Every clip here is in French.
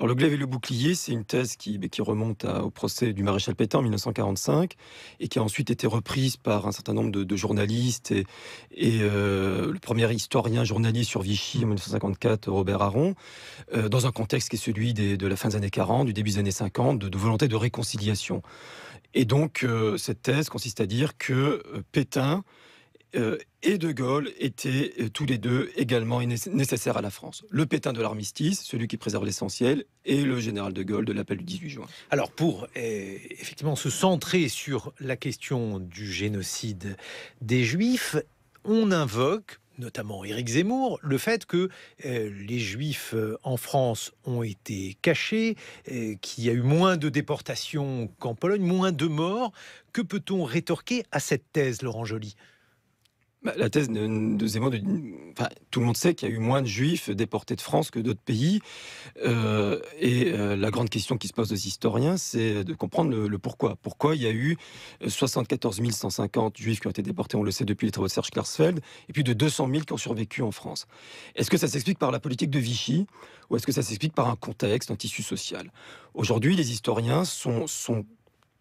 le glaive et le bouclier, c'est une thèse qui, bah, remonte au procès du maréchal Pétain en 1945 et qui a ensuite été reprise par un certain nombre de, journalistes et, euh, le premier historien journaliste sur Vichy en 1954, Robert Aron, euh, dans un contexte qui est celui de la fin des années 40, du début des années 50, de, volonté de réconciliation. Et donc, euh, cette thèse consiste à dire que Pétain euh, et De Gaulle étaient euh, tous les deux également nécessaires à la France. Le Pétain de l'armistice, celui qui préserve l'essentiel, et le général De Gaulle de l'appel du 18 juin. Alors pour euh, effectivement se centrer sur la question du génocide des Juifs, on invoque notamment Éric Zemmour, le fait que les juifs en France ont été cachés, qu'il y a eu moins de déportations qu'en Pologne, moins de morts. Que peut-on rétorquer à cette thèse, Laurent Joly bah, la thèse euh, de, de tout le monde sait qu'il y a eu moins de juifs déportés de France que d'autres pays. Euh, et euh, la grande question qui se pose aux historiens, c'est de comprendre le, pourquoi. Pourquoi il y a eu 74 150 juifs qui ont été déportés, on le sait depuis les travaux de Serge Klarsfeld, et puis de 200 000 qui ont survécu en France. Est-ce que ça s'explique par la politique de Vichy ou est-ce que ça s'explique par un contexte, un tissu social Aujourd'hui, les historiens sont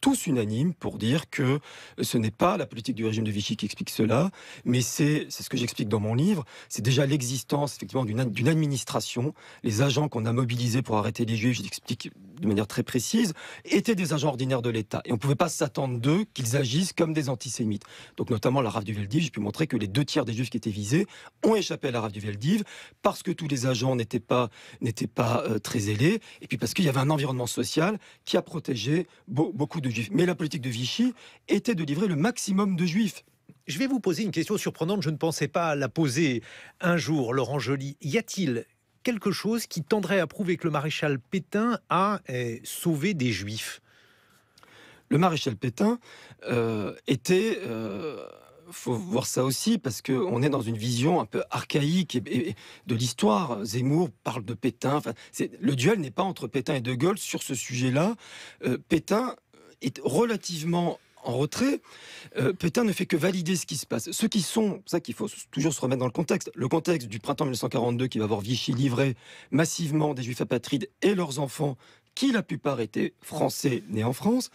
tous unanimes pour dire que ce n'est pas la politique du régime de Vichy qui explique cela, mais c'est ce que j'explique dans mon livre, c'est déjà l'existence effectivement d'une administration, les agents qu'on a mobilisés pour arrêter les juifs, j'explique de manière très précise, étaient des agents ordinaires de l'État. Et on ne pouvait pas s'attendre d'eux qu'ils agissent comme des antisémites. Donc notamment la RAF du Veldiv, j'ai pu montrer que les deux tiers des juifs qui étaient visés ont échappé à la RAF du Veldiv parce que tous les agents n'étaient pas, n'étaient pas euh, très ailés, et puis parce qu'il y avait un environnement social qui a protégé beaucoup de juifs. Mais la politique de Vichy était de livrer le maximum de juifs. Je vais vous poser une question surprenante, je ne pensais pas la poser un jour, Laurent Joly. Y a-t-il quelque chose qui tendrait à prouver que le maréchal Pétain a eh, sauvé des juifs Le maréchal Pétain euh, était... Euh faut voir ça aussi parce qu'on est dans une vision un peu archaïque de l'histoire. Zemmour parle de Pétain. Enfin, le duel n'est pas entre Pétain et De Gaulle sur ce sujet-là. Euh, Pétain est relativement en retrait, euh, Pétain ne fait que valider ce qui se passe. Ceux qui sont, ça qu'il faut toujours se remettre dans le contexte, le contexte du printemps 1942 qui va voir Vichy livrer massivement des juifs apatrides et leurs enfants qui la plupart étaient français nés en France.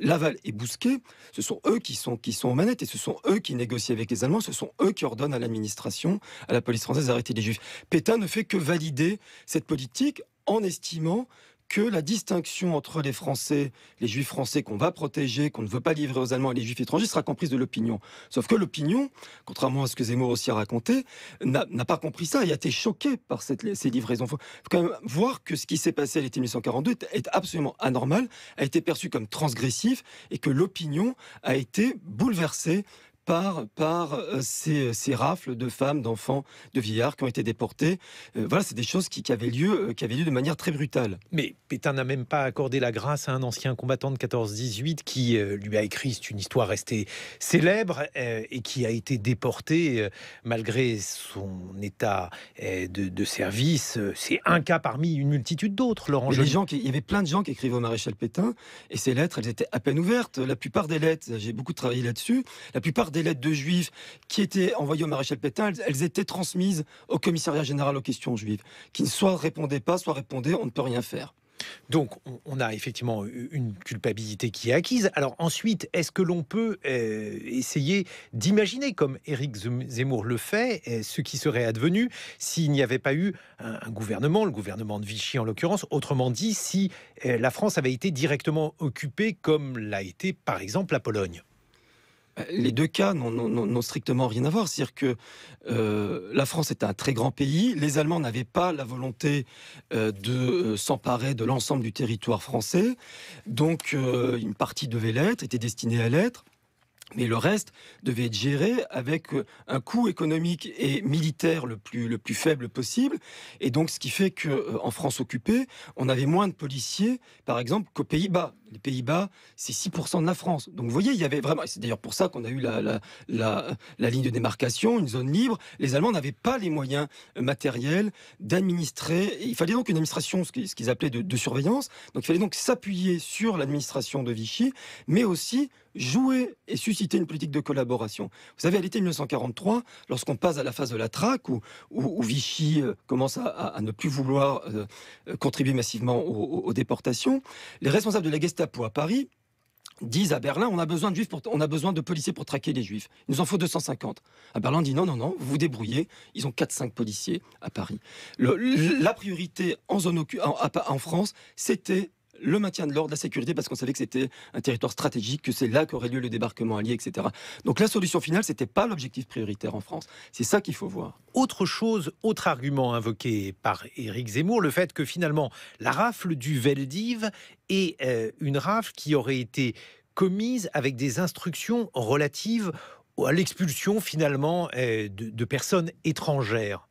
Laval et Bousquet, ce sont eux qui sont, qui sont aux manettes et ce sont eux qui négocient avec les Allemands, ce sont eux qui ordonnent à l'administration, à la police française d'arrêter les Juifs. Pétain ne fait que valider cette politique en estimant que la distinction entre les Français, les Juifs français qu'on va protéger, qu'on ne veut pas livrer aux Allemands et les Juifs étrangers sera comprise de l'opinion. Sauf que l'opinion, contrairement à ce que Zemmour aussi a raconté, n'a pas compris ça et a été choquée par cette, ces livraisons. Il faut quand même voir que ce qui s'est passé à l'été 1942 est, est, absolument anormal, a été perçu comme transgressif et que l'opinion a été bouleversée par, par euh, euh, ces, rafles de femmes, d'enfants, de vieillards qui ont été déportés. Euh, voilà, c'est des choses qui, qui, avaient lieu, qui avaient lieu de manière très brutale. Mais Pétain n'a même pas accordé la grâce à un ancien combattant de 14-18 qui lui a écrit, une histoire restée célèbre, et qui a été déporté malgré son état de, service. C'est un cas parmi une multitude d'autres, Laurent. Les gens il y avait plein de gens qui écrivaient au maréchal Pétain, et ces lettres, elles étaient à peine ouvertes. La plupart des lettres, j'ai beaucoup travaillé là-dessus, la plupart des lettres de juifs qui étaient envoyées au maréchal Pétain, elles, étaient transmises au commissariat général aux questions juives, qui soit répondait pas, soit répondait on ne peut rien faire. Donc, on a effectivement une culpabilité qui est acquise. Alors ensuite, est-ce que l'on peut euh, essayer d'imaginer, comme Éric Zemmour le fait, euh, ce qui serait advenu s'il n'y avait pas eu un, gouvernement, le gouvernement de Vichy en l'occurrence, autrement dit, si euh, la France avait été directement occupée comme l'a été par exemple la Pologne euh, les deux cas n'ont strictement rien à voir. C'est-à-dire que euh, la France est un très grand pays. Les Allemands n'avaient pas la volonté euh, de s'emparer de l'ensemble du territoire français. Donc, une partie devait l'être, était destinée à l'être. Mais le reste devait être géré avec euh, un coût économique et militaire le plus, le plus faible possible. Et donc, ce qui fait qu'en euh, France occupée, on avait moins de policiers, par exemple, qu'aux Pays-Bas. Les Pays-Bas, c'est 6% de la France. Donc, vous voyez, il y avait vraiment. C'est d'ailleurs pour ça qu'on a eu la, ligne de démarcation, une zone libre. Les Allemands n'avaient pas les moyens euh, matériels d'administrer. Il fallait donc une administration, ce qu'ils appelaient de surveillance. Donc, il fallait donc s'appuyer sur l'administration de Vichy, mais aussi jouer et susciter une politique de collaboration. Vous savez, à l'été 1943, lorsqu'on passe à la phase de la traque, où, où, Vichy euh, commence à, ne plus vouloir euh, euh, contribuer massivement aux, déportations, les responsables de la Gestapo à Paris disent à Berlin on a besoin de juifs pour, on a besoin de policiers pour traquer les juifs. Il nous en faut 250. À Berlin on dit non non non, vous vous débrouillez, ils ont 4 5 policiers à Paris. la priorité en zone en France, c'était le maintien de l'ordre, la sécurité, parce qu'on savait que c'était un territoire stratégique, que c'est là qu'aurait lieu le débarquement allié, etc. Donc la solution finale, ce n'était pas l'objectif prioritaire en France. C'est ça qu'il faut voir. Autre chose, autre argument invoqué par Éric Zemmour, le fait que finalement la rafle du Veldiv est euh, une rafle qui aurait été commise avec des instructions relatives à l'expulsion finalement euh, de personnes étrangères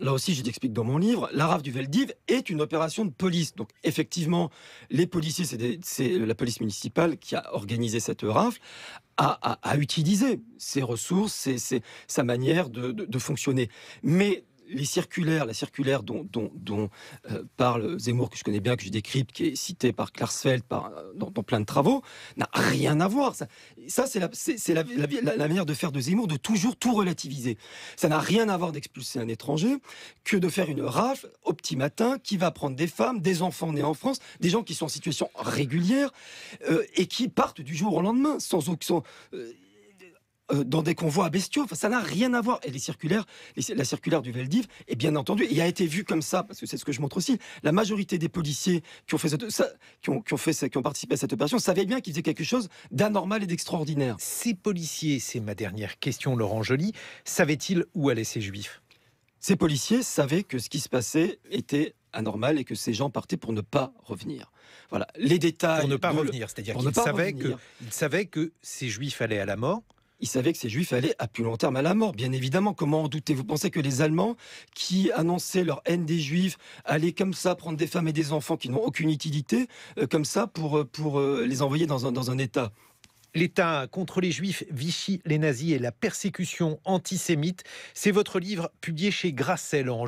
là aussi, je t'explique dans mon livre, la rafle du Veldiv est une opération de police. Donc effectivement, les policiers, c'est la police municipale qui a organisé cette rafle, a, utilisé ses ressources, sa manière de, de fonctionner. Mais les circulaires, la circulaire dont, dont, euh, parle Zemmour, que je connais bien, que j'ai décrypte, qui est citée par Klarsfeld euh, dans, plein de travaux, n'a rien à voir. Ça, c'est la, manière de faire de Zemmour, de toujours tout relativiser. Ça n'a rien à voir d'expulser un étranger que de faire une rafle au petit matin qui va prendre des femmes, des enfants nés en France, des gens qui sont en situation régulière euh, et qui partent du jour au lendemain sans aucun... Euh, dans des convois à bestiaux. ça n'a rien à voir. Et les circulaires, la circulaire du Veldiv, et bien entendu, il a été vu comme ça, parce que c'est ce que je montre aussi. La majorité des policiers qui ont, fait qui ont, fait, qui ont participé à cette opération savaient bien qu'ils faisaient quelque chose d'anormal et d'extraordinaire. Ces policiers, c'est ma dernière question, Laurent Joly, savaient-ils où allaient ces juifs Ces policiers savaient que ce qui se passait était anormal et que ces gens partaient pour ne pas revenir. Voilà, les détails. Pour ne pas revenir, c'est-à-dire qu'ils savaient, que, savaient que ces juifs allaient à la mort, il savait que ces juifs allaient à plus long terme à la mort, bien évidemment. Comment en douter Vous pensez que les Allemands, qui annonçaient leur haine des juifs, allaient comme ça prendre des femmes et des enfants qui n'ont aucune utilité, euh, comme ça, pour, euh, pour euh, les envoyer dans un, État L'État contre les Juifs, Vichy, les nazis et la persécution antisémite. C'est votre livre publié chez Grasset, Laurent